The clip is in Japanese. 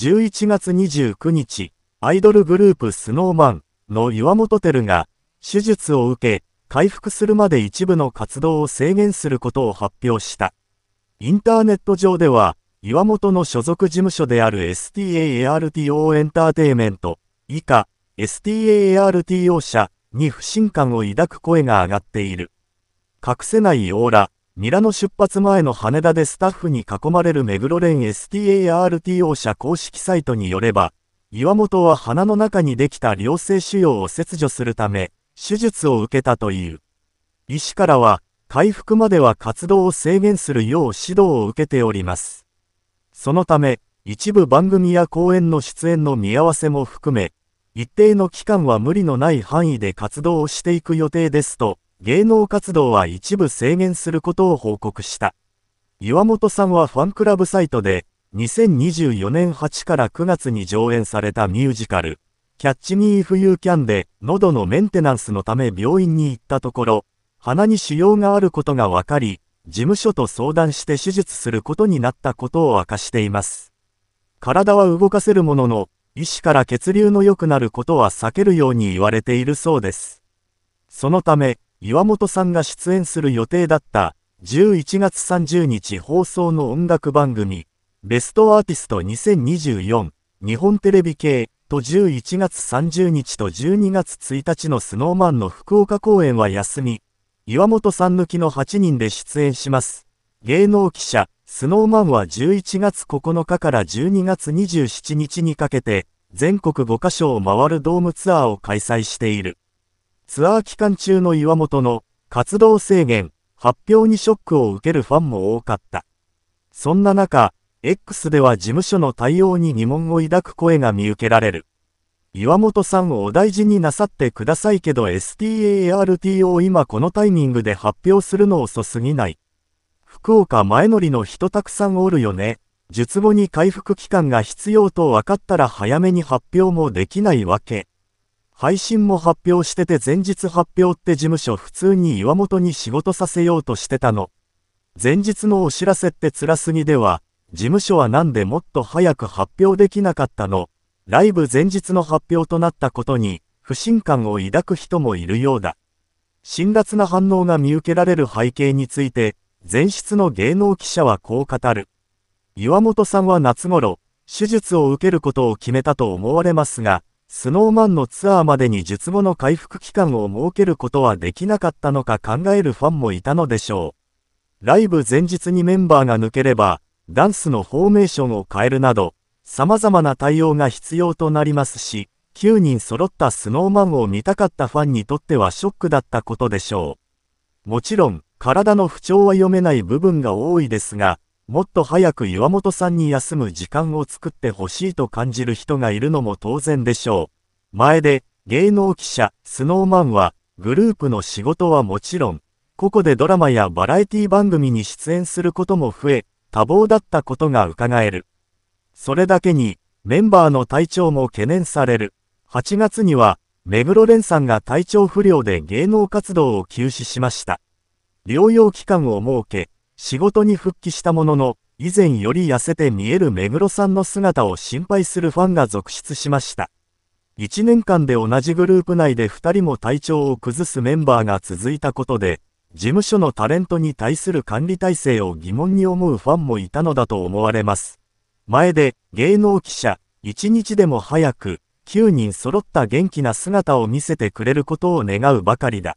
11月29日、アイドルグループスノーマンの岩本照が、手術を受け、回復するまで一部の活動を制限することを発表した。インターネット上では、岩本の所属事務所である STAARTO エンターテイメント、以下、STAARTO 社に不信感を抱く声が上がっている。隠せないオーラ、ミラノ出発前の羽田でスタッフに囲まれる目黒ン STARTO 社公式サイトによれば、岩本は鼻の中にできた良性腫瘍を切除するため、手術を受けたという。医師からは、回復までは活動を制限するよう指導を受けております。そのため、一部番組や公演の出演の見合わせも含め、一定の期間は無理のない範囲で活動をしていく予定ですと、芸能活動は一部制限することを報告した。岩本さんはファンクラブサイトで、2024年8から9月に上演されたミュージカル、キャッチミーフユーキャンで、喉のメンテナンスのため病院に行ったところ、鼻に腫瘍があることが分かり、事務所と相談して手術することになったことを明かしています。体は動かせるものの、医師から血流の良くなることは避けるように言われているそうです。そのため、岩本さんが出演する予定だった11月30日放送の音楽番組ベストアーティスト2024日本テレビ系と11月30日と12月1日の snowman の福岡公演は休み、岩本さん抜きの8人で出演します。芸能記者、snowman は11月9日から12月27日にかけて、全国5カ所を回るドームツアーを開催している。ツアー期間中の岩本の活動制限発表にショックを受けるファンも多かった。そんな中、X では事務所の対応に疑問を抱く声が見受けられる。岩本さんをお大事になさってくださいけど START を今このタイミングで発表するの遅すぎない。福岡前乗りの人たくさんおるよね。術後に回復期間が必要と分かったら早めに発表もできないわけ。配信も発表してて前日発表って事務所普通に岩本に仕事させようとしてたの。前日のお知らせって辛すぎでは、事務所はなんでもっと早く発表できなかったの。ライブ前日の発表となったことに、不信感を抱く人もいるようだ。辛辣な反応が見受けられる背景について、前室の芸能記者はこう語る。岩本さんは夏頃、手術を受けることを決めたと思われますが、スノーマンのツアーまでに術後の回復期間を設けることはできなかったのか考えるファンもいたのでしょう。ライブ前日にメンバーが抜ければ、ダンスのフォーメーションを変えるなど、様々な対応が必要となりますし、9人揃ったスノーマンを見たかったファンにとってはショックだったことでしょう。もちろん、体の不調は読めない部分が多いですが、もっと早く岩本さんに休む時間を作ってほしいと感じる人がいるのも当然でしょう。前で、芸能記者、スノーマンは、グループの仕事はもちろん、ここでドラマやバラエティ番組に出演することも増え、多忙だったことが伺える。それだけに、メンバーの体調も懸念される。8月には、目黒蓮さんが体調不良で芸能活動を休止しました。療養期間を設け、仕事に復帰したものの、以前より痩せて見える目黒さんの姿を心配するファンが続出しました。1年間で同じグループ内で2人も体調を崩すメンバーが続いたことで、事務所のタレントに対する管理体制を疑問に思うファンもいたのだと思われます。前で、芸能記者、一日でも早く、9人揃った元気な姿を見せてくれることを願うばかりだ。